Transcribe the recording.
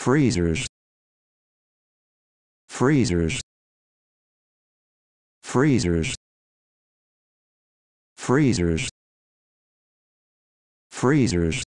freezers freezers freezers freezers freezers